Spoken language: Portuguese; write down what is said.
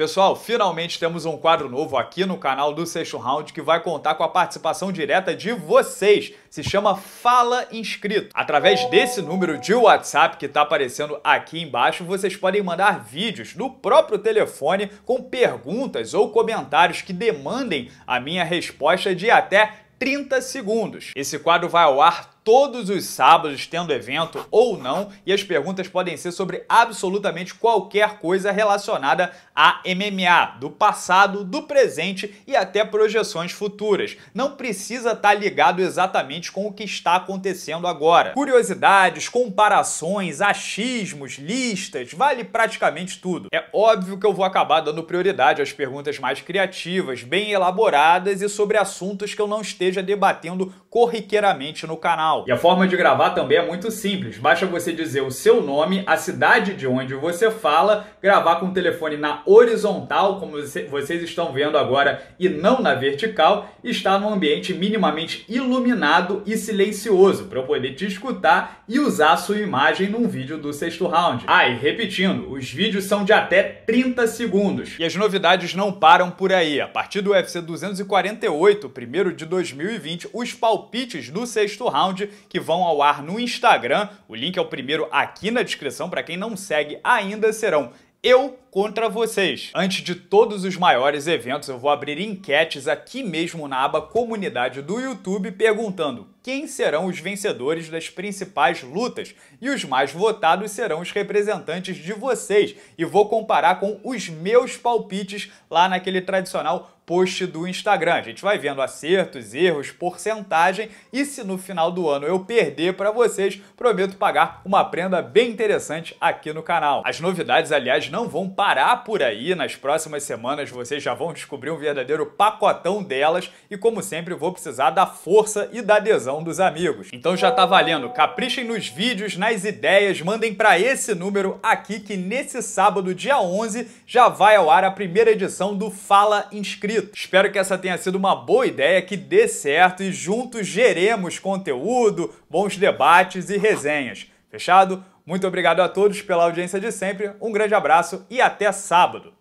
Pessoal, finalmente temos um quadro novo aqui no canal do Sexto Round que vai contar com a participação direta de vocês. Se chama Fala Inscrito. Através desse número de WhatsApp que está aparecendo aqui embaixo, vocês podem mandar vídeos no próprio telefone com perguntas ou comentários que demandem a minha resposta de até 30 segundos. Esse quadro vai ao ar todos os sábados, tendo evento ou não, e as perguntas podem ser sobre absolutamente qualquer coisa relacionada a MMA, do passado, do presente e até projeções futuras. Não precisa estar tá ligado exatamente com o que está acontecendo agora. Curiosidades, comparações, achismos, listas, vale praticamente tudo. É óbvio que eu vou acabar dando prioridade às perguntas mais criativas, bem elaboradas e sobre assuntos que eu não esteja debatendo corriqueiramente no canal. E a forma de gravar também é muito simples, basta você dizer o seu nome, a cidade de onde você fala, gravar com o telefone na horizontal, como vocês estão vendo agora, e não na vertical, estar num ambiente minimamente iluminado e silencioso, para eu poder te escutar e usar a sua imagem num vídeo do sexto round. Ah, e repetindo, os vídeos são de até 30 segundos. E as novidades não param por aí. A partir do UFC 248, primeiro de 2020, os palpites do sexto round que vão ao ar no Instagram. O link é o primeiro aqui na descrição para quem não segue ainda serão eu contra vocês. Antes de todos os maiores eventos, eu vou abrir enquetes aqui mesmo na aba comunidade do YouTube perguntando quem serão os vencedores das principais lutas e os mais votados serão os representantes de vocês e vou comparar com os meus palpites lá naquele tradicional post do Instagram. A gente vai vendo acertos, erros, porcentagem e se no final do ano eu perder para vocês, prometo pagar uma prenda bem interessante aqui no canal. As novidades, aliás, não vão parar por aí. Nas próximas semanas vocês já vão descobrir um verdadeiro pacotão delas e como sempre vou precisar da força e da adesão dos amigos. Então já tá valendo, caprichem nos vídeos, nas ideias, mandem para esse número aqui que nesse sábado, dia 11, já vai ao ar a primeira edição do Fala Inscrito inscrito. Espero que essa tenha sido uma boa ideia, que dê certo e juntos geremos conteúdo, bons debates e resenhas. Fechado? Muito obrigado a todos pela audiência de sempre, um grande abraço e até sábado!